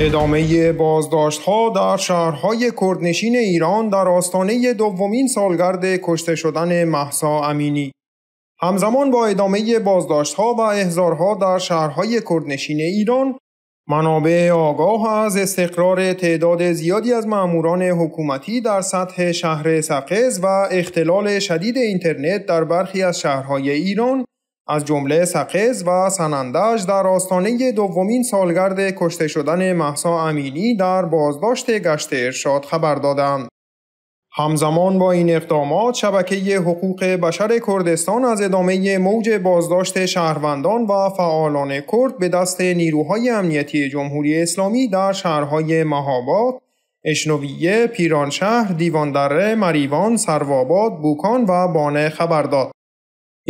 ادامه بازداشت ها در شهرهای کردنشین ایران در آستانه دومین سالگرد کشته شدن محسا امینی همزمان با ادامه بازداشت ها و احضارها در شهرهای کردنشین ایران منابع آگاه از استقرار تعداد زیادی از ماموران حکومتی در سطح شهر سقز و اختلال شدید اینترنت در برخی از شهرهای ایران از جمله سقز و سنندج در آستانه دومین سالگرد کشته شدن محسا امینی در بازداشت گشت ارشاد خبر دادند. همزمان با این اقدامات شبکه حقوق بشر کردستان از ادامه موج بازداشت شهروندان و فعالان کرد به دست نیروهای امنیتی جمهوری اسلامی در شهرهای مهاباد، اشنویه، پیرانشهر، دیواندره، مریوان، سرواباد، بوکان و بانه خبر داد.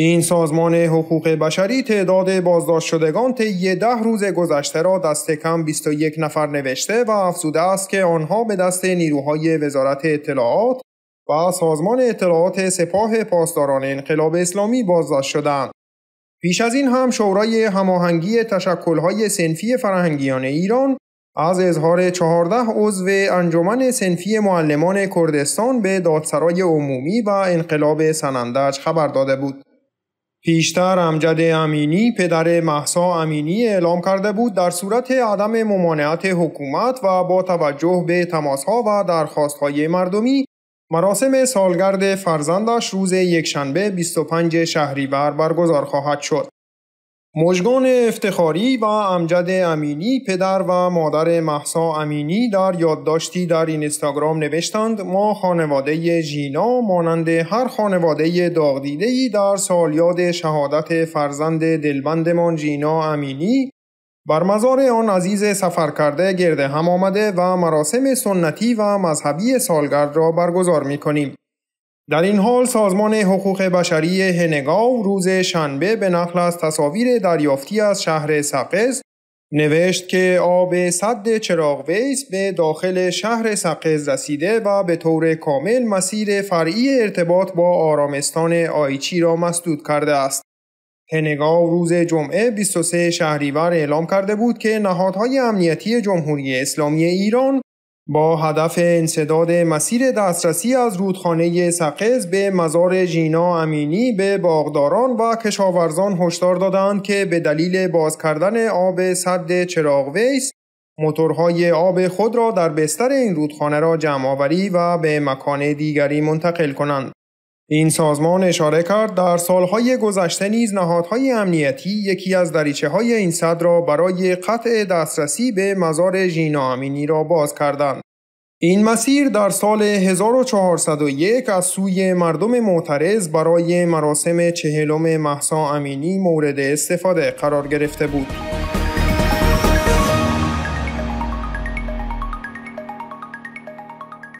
این سازمان حقوق بشری تعداد بازداشت شدگان طی ده روز گذشته را دست کم 21 نفر نوشته و افزوده است که آنها به دست نیروهای وزارت اطلاعات و سازمان اطلاعات سپاه پاسداران انقلاب اسلامی بازداشت شدند. پیش از این هم شورای هماهنگی تشکلهای سنفی فرهنگیان ایران از اظهار 14 عضو انجمن سنفی معلمان کردستان به دادسرای عمومی و انقلاب سنندج خبر داده بود. پیشتر امجد امینی پدر محسا امینی اعلام کرده بود در صورت عدم ممانعت حکومت و با توجه به تماسها و درخواستهای مردمی مراسم سالگرد فرزندش روز یکشنبه 25 شهریور برگزار خواهد شد. مژگان افتخاری و امجد امینی پدر و مادر محسا امینی در یادداشتی در این اینستاگرام نوشتند ما خانواده جینا مانند هر خانواده داغدیدهی در سالیاد شهادت فرزند دلبندمان جینا امینی بر مزار آن عزیز سفر کرده گرده هم آمده و مراسم سنتی و مذهبی سالگرد را برگزار می کنیم. در این حال سازمان حقوق بشری هنگاو روز شنبه به نقل از تصاویر دریافتی از شهر سقز نوشت که آب صد چراغ ویس به داخل شهر سقز رسیده و به طور کامل مسیر فرعی ارتباط با آرامستان آیچی را مسدود کرده است. هنگاو روز جمعه 23 شهریور اعلام کرده بود که نهادهای امنیتی جمهوری اسلامی ایران با هدف انصداد مسیر دسترسی از رودخانه سقز به مزار جینا امینی به باغداران و کشاورزان هشدار دادند که به دلیل باز کردن آب سد چراغ ویس موتورهای آب خود را در بستر این رودخانه را جمع آوری و به مکان دیگری منتقل کنند. این سازمان اشاره کرد در سالهای گذشته نیز نهادهای امنیتی یکی از دریچه های این صد را برای قطع دسترسی به مزار ژینا امینی را باز کردند. این مسیر در سال 1401 از سوی مردم معترض برای مراسم چهلم محسا امینی مورد استفاده قرار گرفته بود.